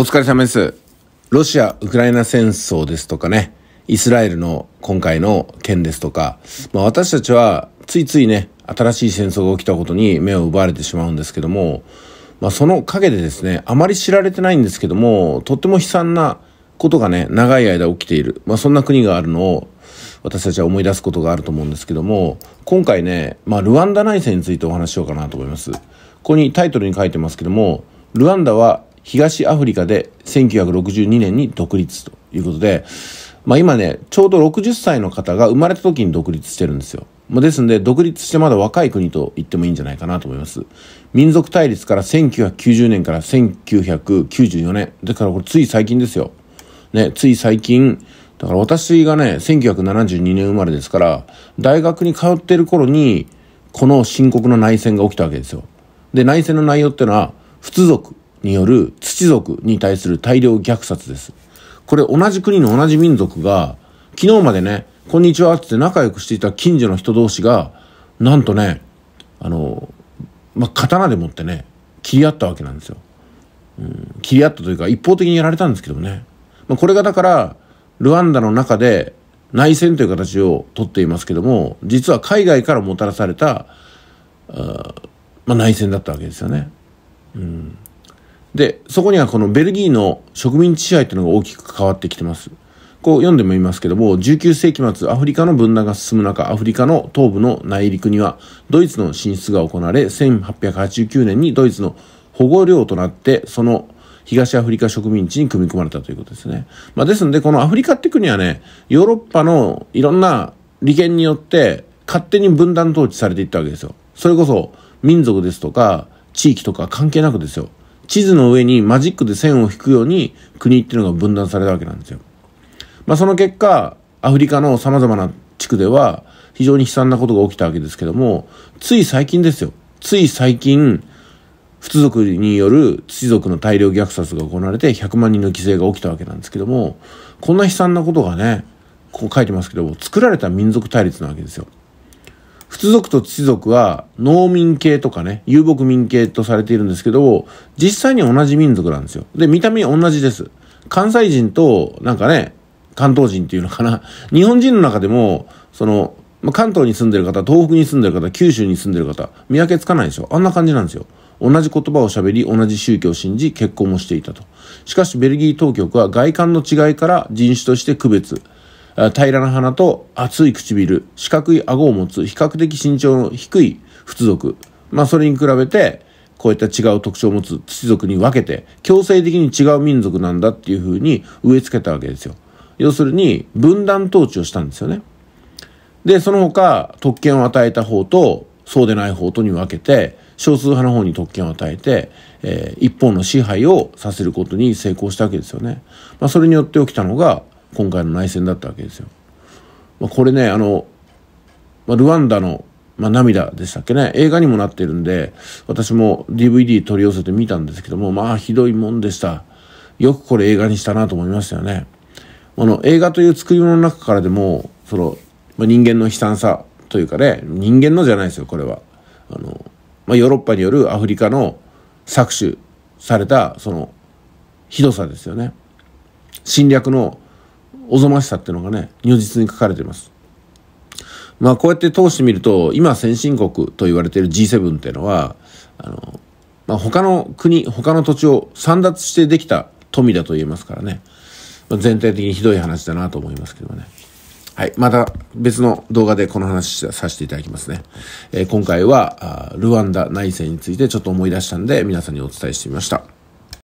お疲れ様です。ロシア・ウクライナ戦争ですとかね、イスラエルの今回の件ですとか、まあ、私たちはついついね、新しい戦争が起きたことに目を奪われてしまうんですけども、まあ、その陰でですね、あまり知られてないんですけども、とっても悲惨なことがね、長い間起きている。まあ、そんな国があるのを、私たちは思い出すことがあると思うんですけども、今回ね、まあ、ルワンダ内戦についてお話しようかなと思います。ここにタイトルに書いてますけども、ルワンダは東アフリカで1962年に独立ということで、まあ、今ね、ちょうど60歳の方が生まれた時に独立してるんですよ。まあ、ですんで、独立してまだ若い国と言ってもいいんじゃないかなと思います。民族対立から1990年から1994年。だからこれつい最近ですよ。ね、つい最近、だから私がね、1972年生まれですから、大学に通ってる頃に、この深刻な内戦が起きたわけですよ。で、内戦の内容っていうのは、通族、による土族に対する大量虐殺です。これ同じ国の同じ民族が、昨日までね、こんにちはって仲良くしていた近所の人同士が、なんとね、あの、まあ、刀でもってね、切り合ったわけなんですよ。うん、切り合ったというか、一方的にやられたんですけどね。まあ、これがだから、ルワンダの中で内戦という形をとっていますけども、実は海外からもたらされた、あまあ、内戦だったわけですよね。うんで、そこにはこのベルギーの植民地支配というのが大きく関わってきてます。こう読んでもいますけども、19世紀末、アフリカの分断が進む中、アフリカの東部の内陸には、ドイツの進出が行われ、1889年にドイツの保護領となって、その東アフリカ植民地に組み込まれたということですね。まあ、ですんで、このアフリカって国はね、ヨーロッパのいろんな利権によって、勝手に分断統治されていったわけですよ。それこそ、民族ですとか、地域とか関係なくですよ。地図の上にマジックで線を引くように国っていうのが分断されたわけなんですよ。まあ、その結果、アフリカの様々な地区では非常に悲惨なことが起きたわけですけども、つい最近ですよ。つい最近、仏族による土族の大量虐殺が行われて100万人の犠牲が起きたわけなんですけども、こんな悲惨なことがね、こう書いてますけども、作られた民族対立なわけですよ。仏族と土族は農民系とかね、遊牧民系とされているんですけど、実際に同じ民族なんですよ。で、見た目同じです。関西人と、なんかね、関東人っていうのかな。日本人の中でも、その、ま関東に住んでる方、東北に住んでる方、九州に住んでる方、見分けつかないでしょ。あんな感じなんですよ。同じ言葉を喋り、同じ宗教を信じ、結婚もしていたと。しかし、ベルギー当局は外観の違いから人種として区別、平らな鼻と厚い唇、四角い顎を持つ比較的身長の低い仏族。まあそれに比べて、こういった違う特徴を持つ土族に分けて、強制的に違う民族なんだっていうふうに植え付けたわけですよ。要するに、分断統治をしたんですよね。で、その他、特権を与えた方と、そうでない方とに分けて、少数派の方に特権を与えて、えー、一方の支配をさせることに成功したわけですよね。まあ、それによって起きたのが、今回の内戦だったわけですよ。まあ、これね、あの、まあ、ルワンダの、まあ、涙でしたっけね、映画にもなってるんで、私も DVD 取り寄せて見たんですけども、まあ、ひどいもんでした。よくこれ映画にしたなと思いましたよね。あの、映画という作り物の中からでも、その、まあ、人間の悲惨さというかね、人間のじゃないですよ、これは。あの、まあ、ヨーロッパによるアフリカの搾取された、その、ひどさですよね。侵略のおぞましさっていうのがね、如実に書かれています。まあこうやって通してみると、今先進国と言われている G7 っていうのは、あの、まあ他の国、他の土地を散奪してできた富だと言えますからね、まあ、全体的にひどい話だなと思いますけどね。はい。また別の動画でこの話させていただきますね。えー、今回は、ルワンダ内戦についてちょっと思い出したんで皆さんにお伝えしてみました。